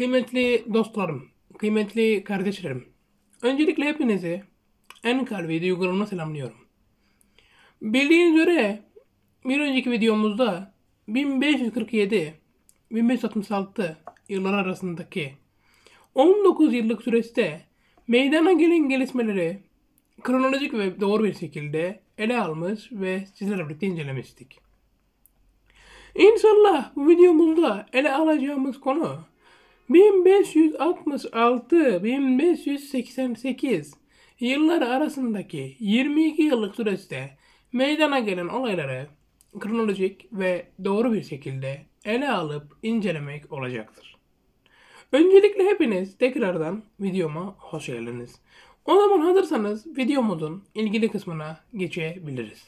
Kıymetli dostlarım, kıymetli kardeşlerim. Öncelikle hepinizi en kalbi duygularımla selamlıyorum. Bildiğiniz üzere bir önceki videomuzda 1547 1566 yıllar arasındaki 19 yıllık süreçte meydana gelen gelişmeleri kronolojik ve doğru bir şekilde ele almış ve sizlerle birlikte incelemiştik. İnşallah bu videomuzda ele alacağımız konu 1566-1588 yılları arasındaki 22 yıllık süreçte meydana gelen olayları kronolojik ve doğru bir şekilde ele alıp incelemek olacaktır. Öncelikle hepiniz tekrardan videoma hoş geldiniz. O zaman hazırsanız videomuzun ilgili kısmına geçebiliriz.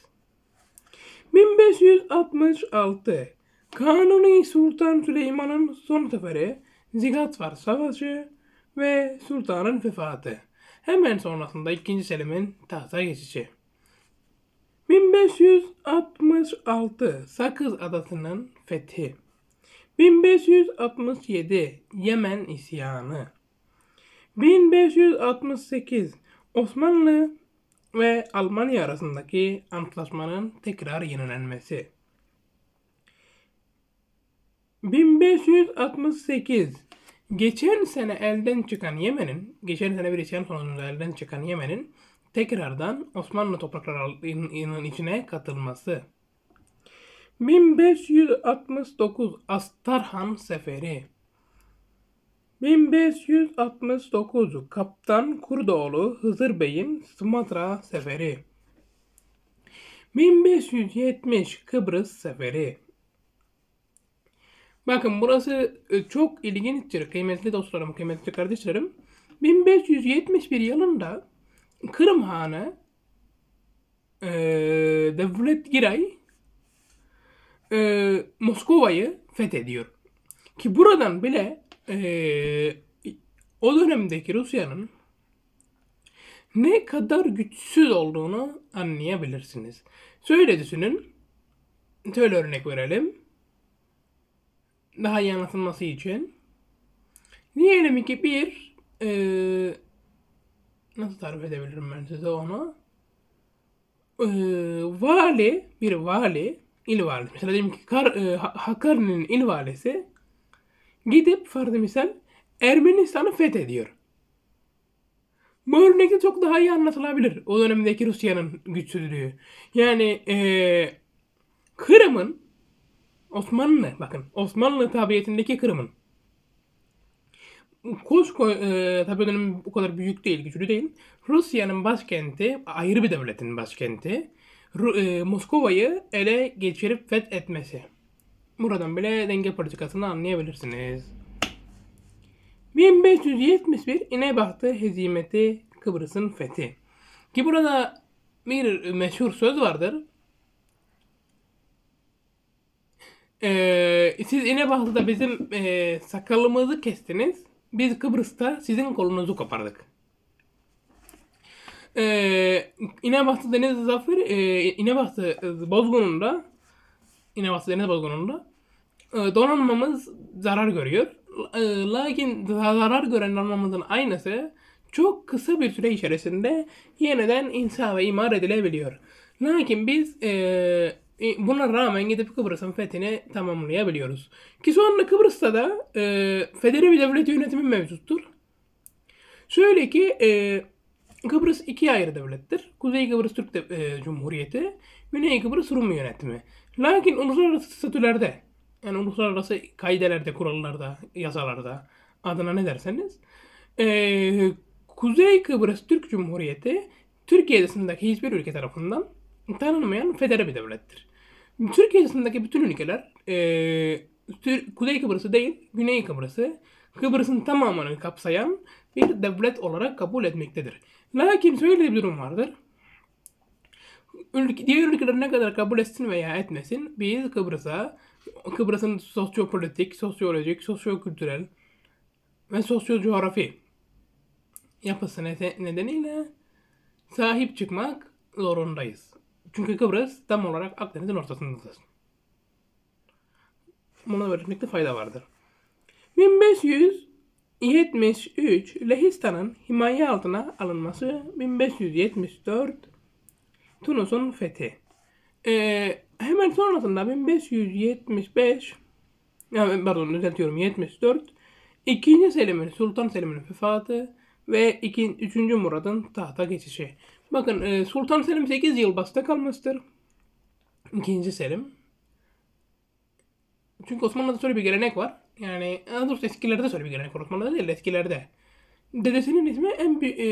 1566 Kanuni Sultan Süleyman'ın son seferi Zigatvar Savaşı ve Sultan'ın vefatı. Hemen sonrasında 2. Selim'in tahta geçişi. 1566 Sakız Adası'nın fethi. 1567 Yemen isyanı. 1568 Osmanlı ve Almanya arasındaki antlaşmanın tekrar yenilenmesi. 1568 Geçen sene elden çıkan Yemen'in, geçen sene bir isyan sonucunda elden çıkan Yemen'in tekrardan Osmanlı topraklarının içine katılması. 1569 Astarhan Seferi 1569 Kaptan Kurdoğlu Hızır Bey'in Sumatra Seferi 1570 Kıbrıs Seferi Bakın burası e, çok ilginçtir kıymetli dostlarım, kıymetli kardeşlerim. 1571 yılında Kırım Hanı e, Devlet Giray e, Moskova'yı fethediyor. Ki buradan bile e, o dönemdeki Rusya'nın ne kadar güçsüz olduğunu anlayabilirsiniz. Şöyle düşünün. Şöyle örnek verelim daha iyi anlatılması için. Diyelim ki bir e, nasıl tarif edebilirim ben size onu? E, vali, bir vali, il valisi. Mesela diyelim ki Kar, e, Hakkari'nin il valisi gidip farklı misal Ermenistan'ı fethediyor. Bu örnekte çok daha iyi anlatılabilir o dönemdeki Rusya'nın güçsüzlüğü. Yani e, Kırım'ın Osmanlı bakın Osmanlı tabiyetindeki Kırım'ın Kuşko e, tabi dönemin bu kadar büyük değil, güçlü değil. Rusya'nın başkenti, ayrı bir devletin başkenti, Ru, e, Moskova'yı ele geçirip fethetmesi. Buradan bile denge politikasını anlayabilirsiniz. 1571 İnebahçe hezimeti Kıbrıs'ın fethi. Ki burada bir meşhur söz vardır. Ee, siz İnebahlı'da bizim e, sakalımızı kestiniz. Biz Kıbrıs'ta sizin kolunuzu kopardık. Ee, İnebahçe Deniz Zafer, e, İnebahçe Bozgunu'nda, İnebahçe Deniz Bozgunu'nda e, donanmamız zarar görüyor. E, lakin zarar gören donanmamızın aynısı çok kısa bir süre içerisinde yeniden inşa ve imar edilebiliyor. Lakin biz e, e, buna rağmen gidip Kıbrıs'ın fethini tamamlayabiliyoruz. Ki şu anda Kıbrıs'ta da e, federi bir devlet yönetimi mevcuttur. Şöyle ki e, Kıbrıs iki ayrı devlettir. Kuzey Kıbrıs Türk de, e, Cumhuriyeti, Güney Kıbrıs Rum yönetimi. Lakin uluslararası statülerde, yani uluslararası kaidelerde, kurallarda, yasalarda adına ne derseniz e, Kuzey Kıbrıs Türk Cumhuriyeti Türkiye dışındaki hiçbir ülke tarafından tanınmayan federe bir devlettir. Türkiye dışındaki bütün ülkeler e, Kuzey Kıbrıs'ı değil Güney Kıbrıs'ı Kıbrıs'ın tamamını kapsayan bir devlet olarak kabul etmektedir. Lakin şöyle bir durum vardır. Ülke, diğer ülkeler ne kadar kabul etsin veya etmesin biz Kıbrıs'a Kıbrıs'ın sosyopolitik, sosyolojik, sosyokültürel ve sosyo sosyocoğrafi yapısı nedeniyle sahip çıkmak zorundayız. Çünkü Kıbrıs tam olarak Akdeniz'in ortasındadır. Bunu belirtmekte fayda vardır. 1573 Lehistan'ın himaye altına alınması 1574 Tunus'un fethi. Ee, hemen sonrasında 1575 pardon düzeltiyorum 74 2. Selim'in Sultan Selim'in vefatı ve 2. 3. Murad'ın tahta geçişi. Bakın e, Sultan Selim 8 yıl basta kalmıştır. İkinci Selim. Çünkü Osmanlı'da şöyle bir gelenek var. Yani e, daha doğrusu eskilerde şöyle bir gelenek var. Osmanlı'da değil eskilerde. Dedesinin ismi en büyük... E,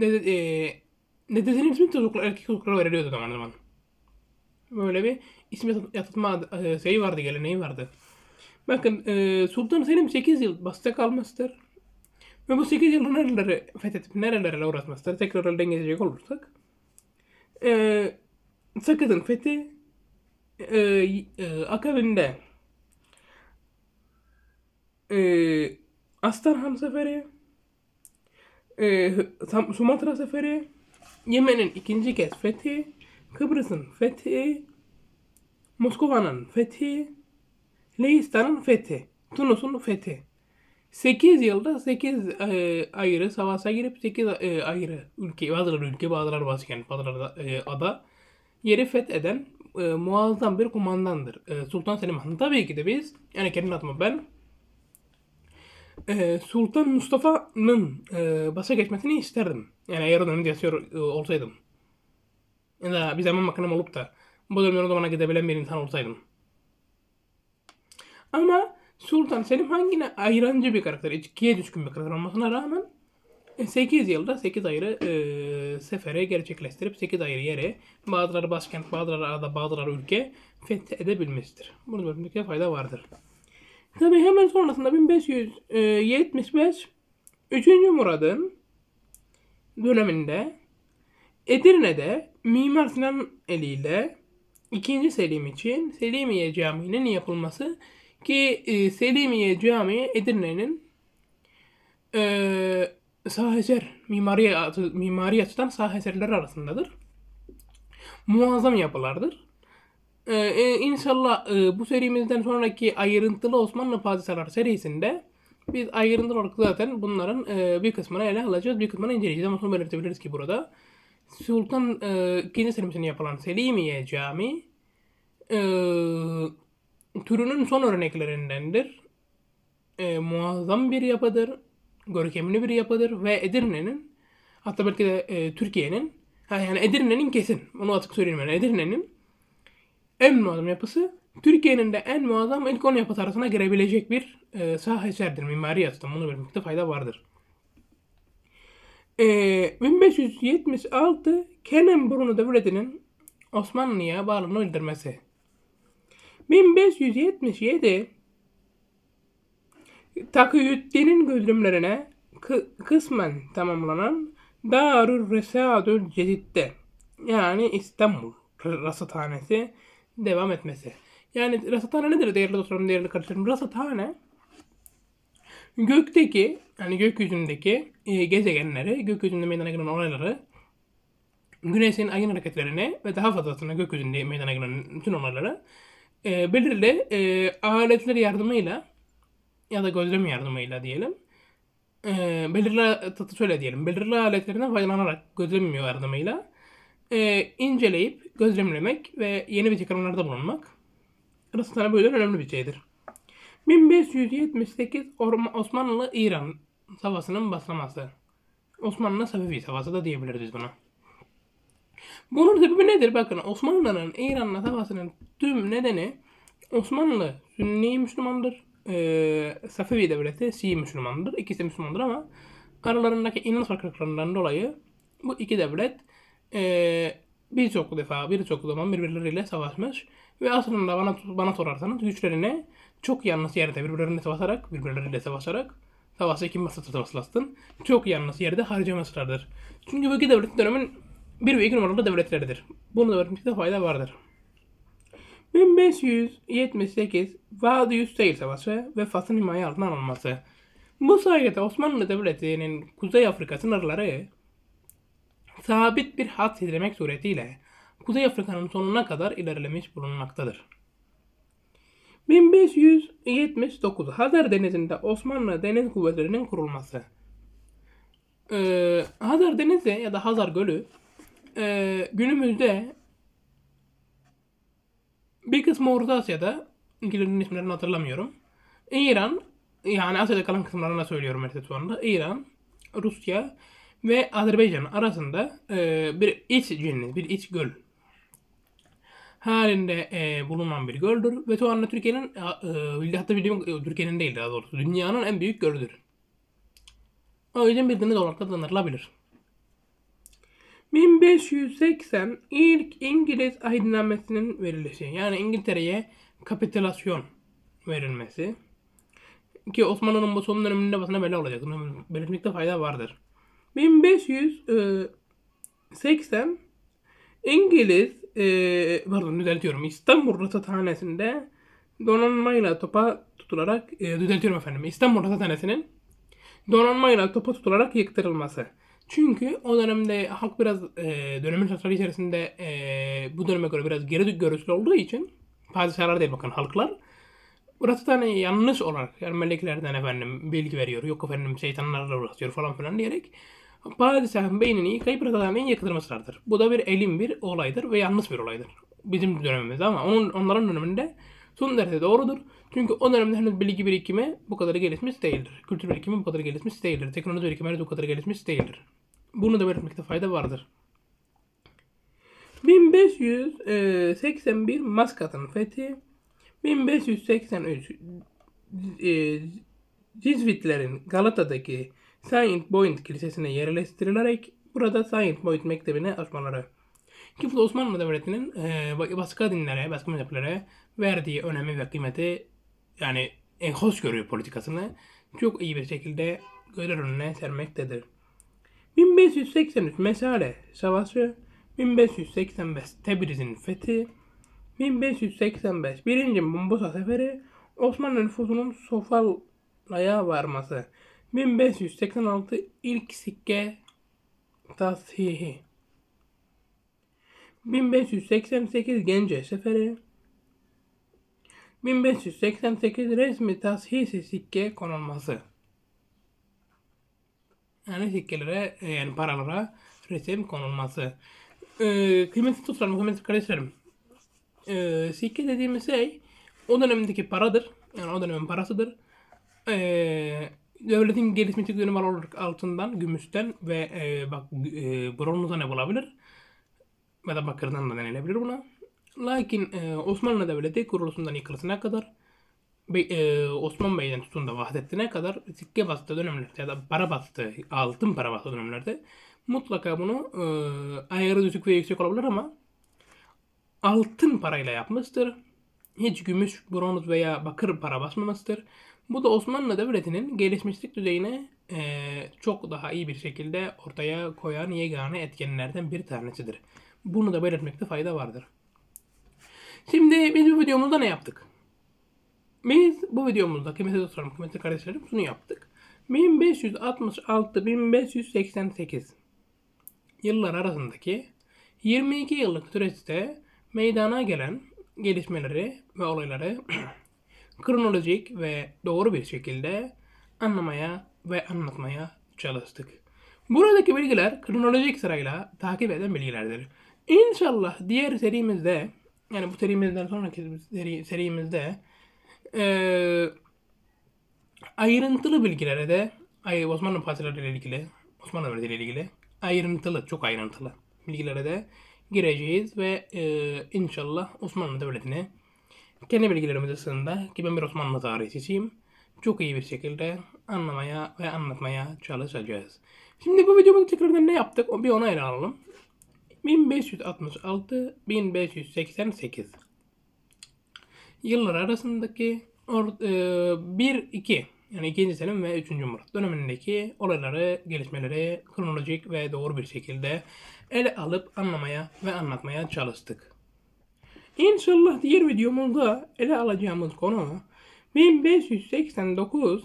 dede, e, dedesinin ismi çocuklar, erkek çocuklara veriliyordu zaman zaman. Böyle bir ismi yatırma e, şeyi vardı, geleneği vardı. Bakın e, Sultan Selim 8 yıl basta kalmıştır. Ve bu 8 yılda nereleri fethedip nerelere uğratmasıdır tekrar elden geçecek olursak. E, ee, Sakız'ın fethi e, e, akabinde e, Astarhan Seferi e, Sumatra Seferi Yemen'in ikinci kez fethi Kıbrıs'ın fethi Moskova'nın fethi Leistan'ın fethi Tunus'un fethi 8 yılda 8 e, ayrı savaşa girip 8 e, ayrı ülke, bazıları ülke, bazıları başkent, bazıları da, e, ada yeri fetheden e, muazzam bir kumandandır. E, Sultan Selim Han. Tabii ki de biz, yani kendim adıma ben, e, Sultan Mustafa'nın e, başa geçmesini isterdim. Yani eğer o dönemde yaşıyor e, olsaydım. Ya da bir zaman makinem olup da bu dönemden o zamana gidebilen bir insan olsaydım. Ama Sultan Selim hangine ayrancı bir karakter, içkiye düşkün bir karakter olmasına rağmen 8 e, yılda 8 ayrı e, sefere gerçekleştirip 8 ayrı yere bazıları başkent, bazıları arada, bazıları ülke fethedebilmiştir. Bunun bölümdeki fayda vardır. Tabi hemen sonrasında 1575 3. Murad'ın döneminde Edirne'de Mimar Sinan eliyle 2. Selim için Selimiye Camii'nin yapılması ki e, Selimiye Camii Edirne'nin e, saheser mimari, mimari açıdan saheserler arasındadır. Muazzam yapılardır. Ee, inşallah e, bu serimizden sonraki ayrıntılı Osmanlı padişahlar serisinde biz ayrıntılı olarak zaten bunların e, bir kısmını ele alacağız, bir kısmını inceleyeceğiz. Ama şunu belirtebiliriz ki burada Sultan e, II. Selim'in yapılan Selimiye Camii e, türünün son örneklerindendir. E, muazzam bir yapıdır, görkemli bir yapıdır ve Edirne'nin hatta belki de e, Türkiye'nin ha yani Edirne'nin kesin onu artık söyleyeyim yani Edirne'nin en muazzam yapısı Türkiye'nin de en muazzam ilk 10 yapıt arasına girebilecek bir e, saha eserdir. Mimari açıdan bunu bilmekte fayda vardır. E, 1576 Kenan Burnu Devleti'nin Osmanlı'ya bağımlı öldürmesi. 1577 Takiyüddin'in gözlemlerine kısmen tamamlanan Darül Resadül Cedid'de yani İstanbul rasathanesi devam etmesi. Yani rasathane nedir değerli dostlarım, değerli kardeşlerim? Rasathane gökteki, yani gökyüzündeki e, gezegenleri, gökyüzünde meydana gelen olayları, güneşin ayın hareketlerini ve daha fazlasını gökyüzünde meydana gelen bütün olayları e, belirli e, aletler yardımıyla ya da gözlem yardımıyla diyelim e, belirli tatı şöyle diyelim belirli aletlerine faydalanarak gözlem yardımıyla e, inceleyip gözlemlemek ve yeni bir çıkarımlarda bulunmak Hristiyan böyle önemli bir şeydir. 1578 Osmanlı-İran savaşının başlaması. Osmanlı Safevi savaşı da diyebiliriz buna. Bunun sebebi nedir? Bakın Osmanlı'nın İran'la savaşının tüm nedeni Osmanlı Sünni Müslümandır. Ee, Safevi devleti Şii Müslümandır. İkisi Müslümandır ama aralarındaki inanç farklılıklarından dolayı bu iki devlet e, birçok defa, birçok zaman birbirleriyle savaşmış ve aslında bana bana sorarsanız güçlerini çok yalnız yerde birbirlerine savaşarak, birbirleriyle savaşarak savaşı kim masada savaşlasın çok yalnız yerde harcamışlardır. Çünkü bu iki devletin dönemin bir ve 2 numaralı devletlerdir. Bunu da öğrenmekte fayda vardır. 1578 Vadiyus Seyir Savaşı ve Fas'ın himaye altına alınması. Bu sayede Osmanlı Devleti'nin Kuzey Afrika sınırları sabit bir hat çizilmek suretiyle Kuzey Afrika'nın sonuna kadar ilerlemiş bulunmaktadır. 1579 Hazar Denizi'nde Osmanlı Deniz Kuvvetleri'nin kurulması. Ee, Hazar Denizi ya da Hazar Gölü e, günümüzde bir kısmı Orta Asya'da, ülkelerin isimlerini hatırlamıyorum. İran, yani Asya'da kalan kısımlarına söylüyorum mesela şu anda. İran, Rusya ve Azerbaycan arasında e, bir iç cennet, bir iç göl halinde e, bulunan bir göldür ve şu anda Türkiye'nin e, e hatta bildiğim e, Türkiye'nin değil daha doğrusu dünyanın en büyük göldür. O yüzden bir deniz olarak da tanırılabilir. 1580 ilk İngiliz ahitnamesinin verilişi. Yani İngiltere'ye kapitülasyon verilmesi. Ki Osmanlı'nın bu son döneminde basına bela olacak. Bunu belirtmekte fayda vardır. 1580 İngiliz e, pardon düzeltiyorum İstanbul Rasathanesi'nde donanmayla topa tutularak e, düzeltiyorum efendim İstanbul Rasathanesi'nin donanmayla topa tutularak yıktırılması. Çünkü o dönemde halk biraz e, dönemin şartları içerisinde e, bu döneme göre biraz geri görüşlü olduğu için padişahlar değil bakın halklar burası da hani yanlış olarak yani meleklerden efendim bilgi veriyor yok efendim şeytanlarla uğraşıyor falan filan diyerek padişahın beynini yıkayıp Ratatane'yi yıkılmasılardır. Bu da bir elim bir olaydır ve yanlış bir olaydır. Bizim dönemimizde ama onun, onların döneminde son derece doğrudur. Çünkü o dönemde henüz bilgi birikimi bu kadar gelişmiş değildir. Kültür birikimi bu kadar gelişmiş değildir. Teknoloji birikimi henüz bu kadar gelişmiş değildir. Bunu da belirtmekte fayda vardır. 1581 Maskat'ın fethi, 1583 e, Cizvitlerin Galata'daki Saint Point Kilisesi'ne yerleştirilerek burada Saint Point Mektebi'ne açmaları. Kifli Osmanlı Devleti'nin e, başka dinlere, başka mezheplere verdiği önemi ve kıymeti yani en hoş görüyor politikasını çok iyi bir şekilde görür önüne sermektedir. 1583 mesale Savaşı 1585 Tebriz'in fethi 1585 1. Mombusa Seferi Osmanlı nüfusunun Sofala'ya varması 1586 ilk sikke tasihi 1588 Gence Seferi 1588 resmi tashisi sikke konulması. Yani sikkelere e, yani paralara resim konulması. Ee, kıymetli tutlarım, kıymetli kardeşlerim. Ee, sikke dediğimiz şey o dönemdeki paradır. Yani o dönemin parasıdır. Ee, devletin gelişmiş dönüm olarak altından, gümüşten ve e, bak e, bronzdan yapılabilir. Ya da bakırdan da denilebilir buna. Lakin e, Osmanlı Devleti kurulusundan yıkılısına kadar Be, e, Osman Bey'den tutun da Vahdettin'e kadar sikke bastığı dönemlerde ya da para bastığı, altın para bastığı dönemlerde mutlaka bunu e, ayarı düşük ve yüksek olabilir ama altın parayla yapmıştır. Hiç gümüş, bronz veya bakır para basmamıştır. Bu da Osmanlı Devleti'nin gelişmişlik düzeyine e, çok daha iyi bir şekilde ortaya koyan yegane etkenlerden bir tanesidir. Bunu da belirtmekte fayda vardır. Şimdi biz bu videomuzda ne yaptık? Biz bu videomuzda kimse sorum, kimse kardeşlerim şunu yaptık. 1566-1588 yıllar arasındaki 22 yıllık süreçte meydana gelen gelişmeleri ve olayları kronolojik ve doğru bir şekilde anlamaya ve anlatmaya çalıştık. Buradaki bilgiler kronolojik sırayla takip eden bilgilerdir. İnşallah diğer serimizde yani bu serimizden sonraki seri, serimizde e, ayrıntılı bilgilere de ay, Osmanlı padişahları ile ilgili, Osmanlı Devleti ile ilgili ayrıntılı, çok ayrıntılı bilgilere de gireceğiz ve e, inşallah Osmanlı Devleti'ni kendi bilgilerimiz ısığında ki ben bir Osmanlı tarihçisiyim çok iyi bir şekilde anlamaya ve anlatmaya çalışacağız. Şimdi bu videomuzda tekrardan ne yaptık bir onu ele alalım. 1566-1588 yıllar arasındaki or, e, 1-2 yani 2. Selim ve 3. Murat dönemindeki olayları, gelişmeleri kronolojik ve doğru bir şekilde ele alıp anlamaya ve anlatmaya çalıştık. İnşallah diğer videomuzda ele alacağımız konu 1589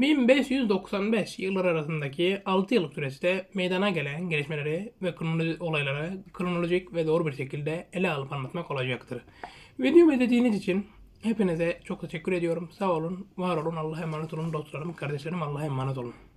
1595 yıllar arasındaki 6 yıllık süreçte meydana gelen gelişmeleri ve kronolojik olayları kronolojik ve doğru bir şekilde ele alıp anlatmak olacaktır. Videomu izlediğiniz için hepinize çok teşekkür ediyorum. Sağ olun, var olun, Allah'a emanet olun dostlarım, kardeşlerim Allah'a emanet olun.